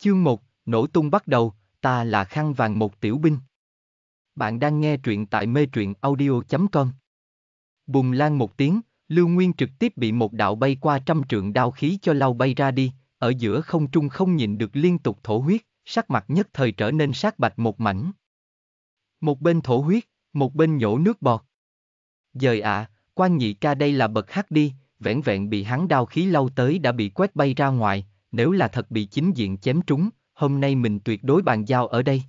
Chương 1, nổ tung bắt đầu, ta là khăn vàng một tiểu binh. Bạn đang nghe truyện tại mê truyện audio.com. Bùng lan một tiếng, Lưu Nguyên trực tiếp bị một đạo bay qua trăm trượng đao khí cho lao bay ra đi, ở giữa không trung không nhìn được liên tục thổ huyết, sắc mặt nhất thời trở nên sát bạch một mảnh. Một bên thổ huyết, một bên nhổ nước bọt. Dời ạ, à, quan nhị ca đây là bậc hát đi, vẻn vẹn bị hắn đao khí lâu tới đã bị quét bay ra ngoài, nếu là thật bị chính diện chém trúng, hôm nay mình tuyệt đối bàn giao ở đây.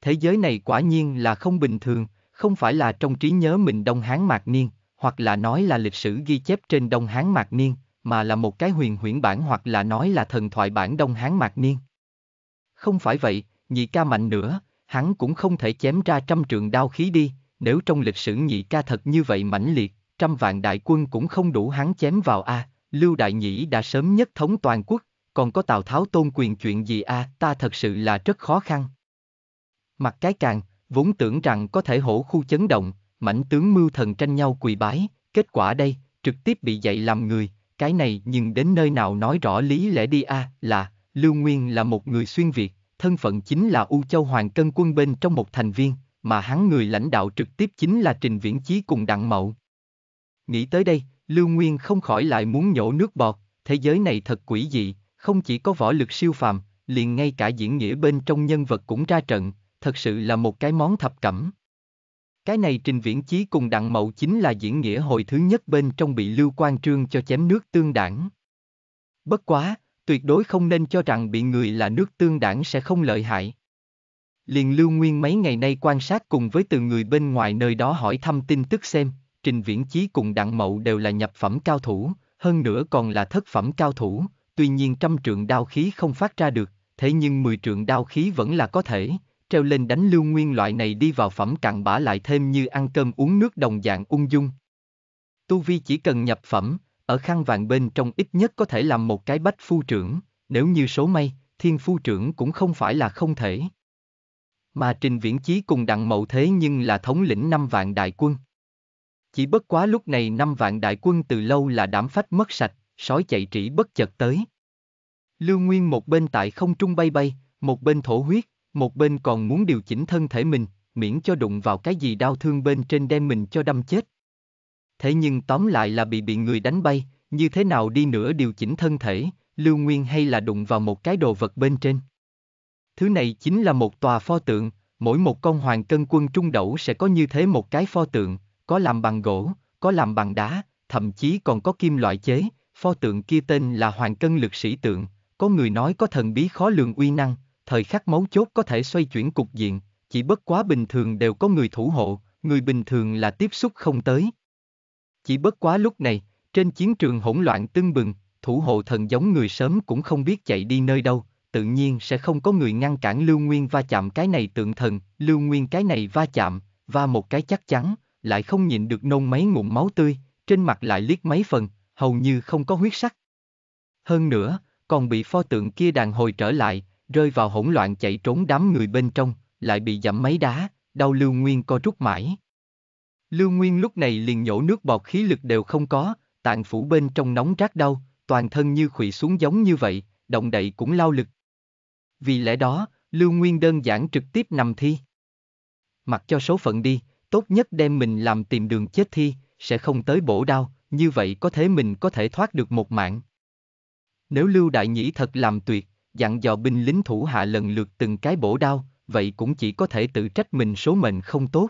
Thế giới này quả nhiên là không bình thường, không phải là trong trí nhớ mình Đông Hán Mạc Niên, hoặc là nói là lịch sử ghi chép trên Đông Hán Mạc Niên, mà là một cái huyền huyễn bản hoặc là nói là thần thoại bản Đông Hán Mạc Niên. Không phải vậy, nhị ca mạnh nữa, hắn cũng không thể chém ra trăm trường đao khí đi, nếu trong lịch sử nhị ca thật như vậy mãnh liệt, trăm vạn đại quân cũng không đủ hắn chém vào a, à, Lưu Đại Nhĩ đã sớm nhất thống toàn quốc, còn có Tào Tháo tôn quyền chuyện gì a, à, ta thật sự là rất khó khăn. Mặt cái càng, vốn tưởng rằng có thể hổ khu chấn động, mảnh tướng mưu thần tranh nhau quỳ bái, kết quả đây, trực tiếp bị dạy làm người, cái này nhưng đến nơi nào nói rõ lý lẽ đi a, à, là, Lưu Nguyên là một người xuyên Việt, thân phận chính là U Châu Hoàng Cân quân bên trong một thành viên, mà hắn người lãnh đạo trực tiếp chính là Trình Viễn Chí cùng Đặng Mậu. Nghĩ tới đây, Lưu Nguyên không khỏi lại muốn nhổ nước bọt, thế giới này thật quỷ dị, không chỉ có võ lực siêu phàm, liền ngay cả diễn nghĩa bên trong nhân vật cũng ra trận, thật sự là một cái món thập cẩm. Cái này Trình Viễn Chí cùng Đặng Mậu chính là diễn nghĩa hồi thứ nhất bên trong bị Lưu Quang Trương cho chém nước tương đảng. Bất quá, tuyệt đối không nên cho rằng bị người là nước tương đảng sẽ không lợi hại. Liền Lưu Nguyên mấy ngày nay quan sát cùng với từ người bên ngoài nơi đó hỏi thăm tin tức xem, Trình Viễn Chí cùng Đặng Mậu đều là nhập phẩm cao thủ, hơn nữa còn là thất phẩm cao thủ, tuy nhiên trăm trượng đao khí không phát ra được, thế nhưng mười trượng đao khí vẫn là có thể, treo lên đánh lưu nguyên loại này đi vào phẩm cặn bã lại thêm như ăn cơm uống nước đồng dạng ung dung. Tu Vi chỉ cần nhập phẩm, ở khăn vàng bên trong ít nhất có thể làm một cái bách phu trưởng, nếu như số may, thiên phu trưởng cũng không phải là không thể. Mà Trình Viễn Chí cùng Đặng Mậu thế nhưng là thống lĩnh năm vạn đại quân. Chỉ bất quá lúc này năm vạn đại quân từ lâu là đảm phách mất sạch, sói chạy trĩ bất chợt tới. Lưu Nguyên một bên tại không trung bay bay, một bên thổ huyết, một bên còn muốn điều chỉnh thân thể mình, miễn cho đụng vào cái gì đau thương bên trên đem mình cho đâm chết. Thế nhưng tóm lại là bị bị người đánh bay, như thế nào đi nữa điều chỉnh thân thể, Lưu Nguyên hay là đụng vào một cái đồ vật bên trên. Thứ này chính là một tòa pho tượng, mỗi một con hoàng cân quân trung đẩu sẽ có như thế một cái pho tượng, có làm bằng gỗ, có làm bằng đá, thậm chí còn có kim loại chế, pho tượng kia tên là Hoàng Cân Lực Sĩ Tượng, có người nói có thần bí khó lường uy năng, thời khắc mấu chốt có thể xoay chuyển cục diện, chỉ bất quá bình thường đều có người thủ hộ, người bình thường là tiếp xúc không tới. Chỉ bất quá lúc này, trên chiến trường hỗn loạn tưng bừng, thủ hộ thần giống người sớm cũng không biết chạy đi nơi đâu, tự nhiên sẽ không có người ngăn cản Lưu Nguyên va chạm cái này tượng thần, Lưu Nguyên cái này va chạm, va một cái chắc chắn, lại không nhịn được nôn mấy ngụm máu tươi, trên mặt lại liếc mấy phần, hầu như không có huyết sắc. Hơn nữa, còn bị pho tượng kia đàn hồi trở lại, rơi vào hỗn loạn chạy trốn đám người bên trong, lại bị giảm mấy đá, đau Lưu Nguyên co rút mãi. Lưu Nguyên lúc này liền nhổ nước bọt khí lực đều không có, tạng phủ bên trong nóng rát đau, toàn thân như khủy xuống giống như vậy, động đậy cũng lao lực. Vì lẽ đó, Lưu Nguyên đơn giản trực tiếp nằm thi. Mặc cho số phận đi, tốt nhất đem mình làm tìm đường chết thi, sẽ không tới bổ đau, như vậy có thể mình có thể thoát được một mạng. Nếu Lưu Đại Nhĩ thật làm tuyệt, dặn dò binh lính thủ hạ lần lượt từng cái bổ đau, vậy cũng chỉ có thể tự trách mình số mệnh không tốt.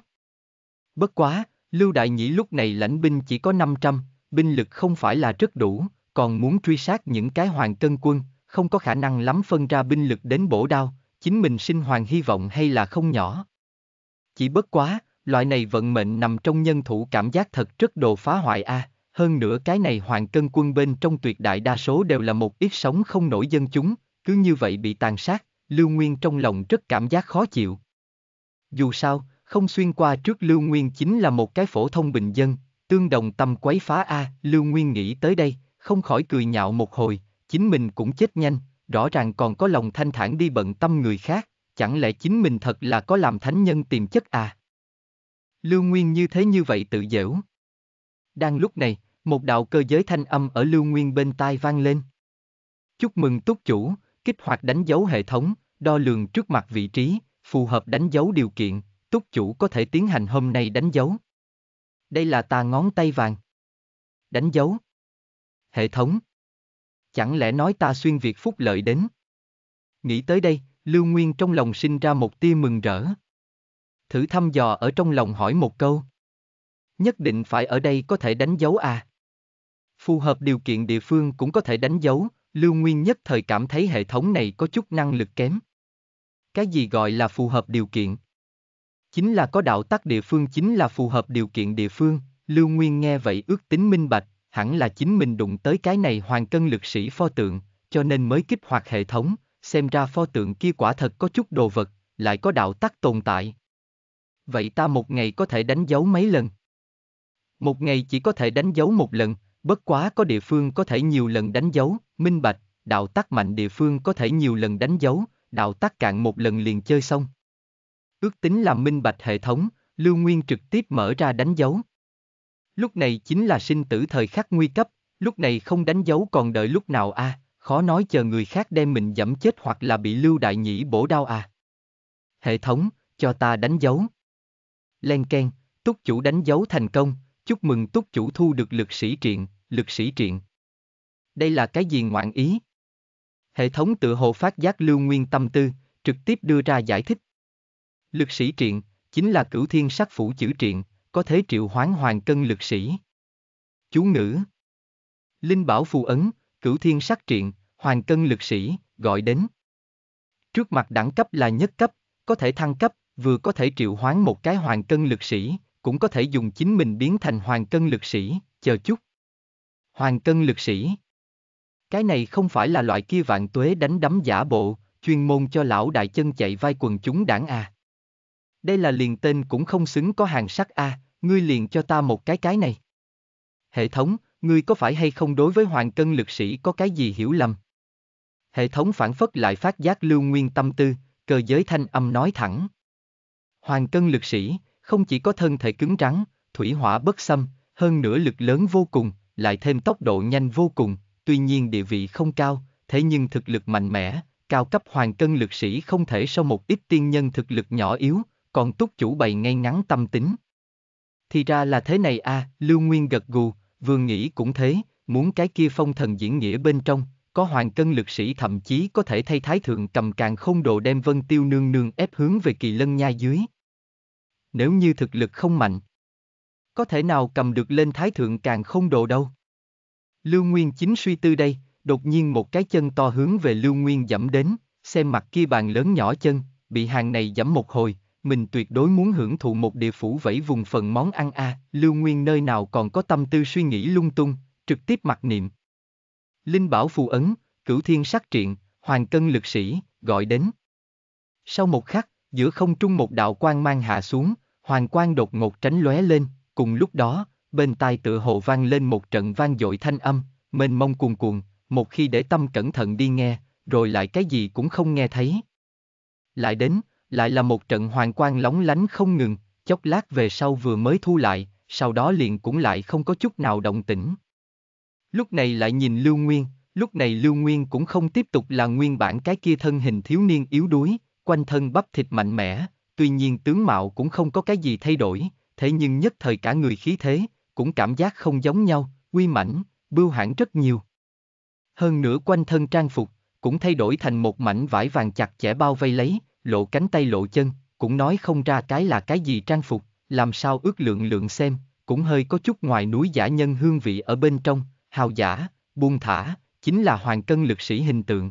Bất quá, Lưu Đại Nhĩ lúc này lãnh binh chỉ có 500, binh lực không phải là rất đủ, còn muốn truy sát những cái hoàng cân quân, không có khả năng lắm phân ra binh lực đến bổ đao, chính mình sinh hoàng hy vọng hay là không nhỏ. Chỉ bất quá, loại này vận mệnh nằm trong nhân thủ cảm giác thật rất đồ phá hoại a. À. Hơn nữa cái này hoàng cân quân bên trong tuyệt đại đa số đều là một ít sống không nổi dân chúng, cứ như vậy bị tàn sát, Lưu Nguyên trong lòng rất cảm giác khó chịu. Dù sao, không xuyên qua trước Lưu Nguyên chính là một cái phổ thông bình dân, tương đồng tâm quấy phá a, à, Lưu Nguyên nghĩ tới đây, không khỏi cười nhạo một hồi, chính mình cũng chết nhanh, rõ ràng còn có lòng thanh thản đi bận tâm người khác, chẳng lẽ chính mình thật là có làm thánh nhân tìm chất à? Lưu Nguyên như thế như vậy tự dễu. Đang lúc này, một đạo cơ giới thanh âm ở Lưu Nguyên bên tai vang lên. Chúc mừng túc chủ, kích hoạt đánh dấu hệ thống, đo lường trước mặt vị trí, phù hợp đánh dấu điều kiện, túc chủ có thể tiến hành hôm nay đánh dấu. Đây là ta ngón tay vàng. Đánh dấu. Hệ thống. Chẳng lẽ nói ta xuyên việt phúc lợi đến? Nghĩ tới đây, Lưu Nguyên trong lòng sinh ra một tia mừng rỡ thử thăm dò ở trong lòng hỏi một câu. Nhất định phải ở đây có thể đánh dấu à? Phù hợp điều kiện địa phương cũng có thể đánh dấu, Lưu Nguyên nhất thời cảm thấy hệ thống này có chút năng lực kém. Cái gì gọi là phù hợp điều kiện? Chính là có đạo tắc địa phương chính là phù hợp điều kiện địa phương, Lưu Nguyên nghe vậy ước tính minh bạch, hẳn là chính mình đụng tới cái này hoàng cân lực sĩ pho tượng, cho nên mới kích hoạt hệ thống, xem ra pho tượng kia quả thật có chút đồ vật, lại có đạo tắc tồn tại. Vậy ta một ngày có thể đánh dấu mấy lần? Một ngày chỉ có thể đánh dấu một lần, bất quá có địa phương có thể nhiều lần đánh dấu, minh bạch, đạo tắc mạnh địa phương có thể nhiều lần đánh dấu, đạo tắc cạn một lần liền chơi xong. Ước tính làm minh bạch hệ thống, Lưu Nguyên trực tiếp mở ra đánh dấu. Lúc này chính là sinh tử thời khắc nguy cấp, lúc này không đánh dấu còn đợi lúc nào a, à, khó nói chờ người khác đem mình dẫm chết hoặc là bị Lưu Đại Nhĩ bổ đau à. Hệ thống, cho ta đánh dấu. Len Ken, túc chủ đánh dấu thành công, chúc mừng túc chủ thu được lực sĩ triện, lực sĩ triện. Đây là cái gì ngoạn ý? Hệ thống tự hồ phát giác lưu nguyên tâm tư, trực tiếp đưa ra giải thích. Lực sĩ triện, chính là cửu thiên sắc phủ chữ triện, có thể triệu hoán hoàng cân lực sĩ. Chú ngữ Linh bảo phù ấn, cửu thiên sắc triện, hoàng cân lực sĩ, gọi đến. Trước mặt đẳng cấp là nhất cấp, có thể thăng cấp, vừa có thể triệu hoán một cái hoàng cân lực sĩ, cũng có thể dùng chính mình biến thành hoàng cân lực sĩ, chờ chút. Hoàng cân lực sĩ. Cái này không phải là loại kia vạn tuế đánh đấm giả bộ, chuyên môn cho lão đại chân chạy vai quần chúng đảng à. Đây là liền tên cũng không xứng có hàng sắc a, à, ngươi liền cho ta một cái cái này. Hệ thống, ngươi có phải hay không đối với hoàng cân lực sĩ có cái gì hiểu lầm? Hệ thống phản phất lại phát giác lưu nguyên tâm tư, cơ giới thanh âm nói thẳng. Hoàng cân lực sĩ, không chỉ có thân thể cứng rắn, thủy hỏa bất xâm, hơn nữa lực lớn vô cùng, lại thêm tốc độ nhanh vô cùng, tuy nhiên địa vị không cao, thế nhưng thực lực mạnh mẽ, cao cấp hoàng cân lực sĩ không thể so một ít tiên nhân thực lực nhỏ yếu, còn túc chủ bày ngay ngắn tâm tính. Thì ra là thế này a, à, Lưu Nguyên gật gù, vừa nghĩ cũng thế, muốn cái kia phong thần diễn nghĩa bên trong, có hoàng cân lực sĩ thậm chí có thể thay thái thượng cầm càng không đồ đem vân tiêu nương nương ép hướng về kỳ lân nha dưới, nếu như thực lực không mạnh. Có thể nào cầm được lên thái thượng càng không độ đâu. Lưu Nguyên chính suy tư đây, đột nhiên một cái chân to hướng về Lưu Nguyên dẫm đến, xem mặt kia bàn lớn nhỏ chân, bị hàng này dẫm một hồi, mình tuyệt đối muốn hưởng thụ một địa phủ vẫy vùng phần món ăn a, à, Lưu Nguyên nơi nào còn có tâm tư suy nghĩ lung tung, trực tiếp mặc niệm. Linh Bảo phù ấn, cửu thiên sắc triện, hoàng cân lực sĩ, gọi đến. Sau một khắc, giữa không trung một đạo quang mang hạ xuống, hoàng quang đột ngột tránh lóe lên, cùng lúc đó, bên tai tựa hồ vang lên một trận vang dội thanh âm, mênh mông cuồn cuộn, một khi để tâm cẩn thận đi nghe, rồi lại cái gì cũng không nghe thấy. Lại đến, lại là một trận hoàng quang lóng lánh không ngừng, chốc lát về sau vừa mới thu lại, sau đó liền cũng lại không có chút nào động tĩnh. Lúc này lại nhìn Lưu Nguyên, lúc này Lưu Nguyên cũng không tiếp tục là nguyên bản cái kia thân hình thiếu niên yếu đuối, quanh thân bắp thịt mạnh mẽ, tuy nhiên tướng mạo cũng không có cái gì thay đổi, thế nhưng nhất thời cả người khí thế, cũng cảm giác không giống nhau, uy mãnh, bưu hãn rất nhiều. Hơn nữa quanh thân trang phục, cũng thay đổi thành một mảnh vải vàng chặt chẽ bao vây lấy, lộ cánh tay lộ chân, cũng nói không ra cái là cái gì trang phục, làm sao ước lượng lượng xem, cũng hơi có chút ngoài núi giả nhân hương vị ở bên trong, hào giả, buông thả, chính là hoàng cân lực sĩ hình tượng.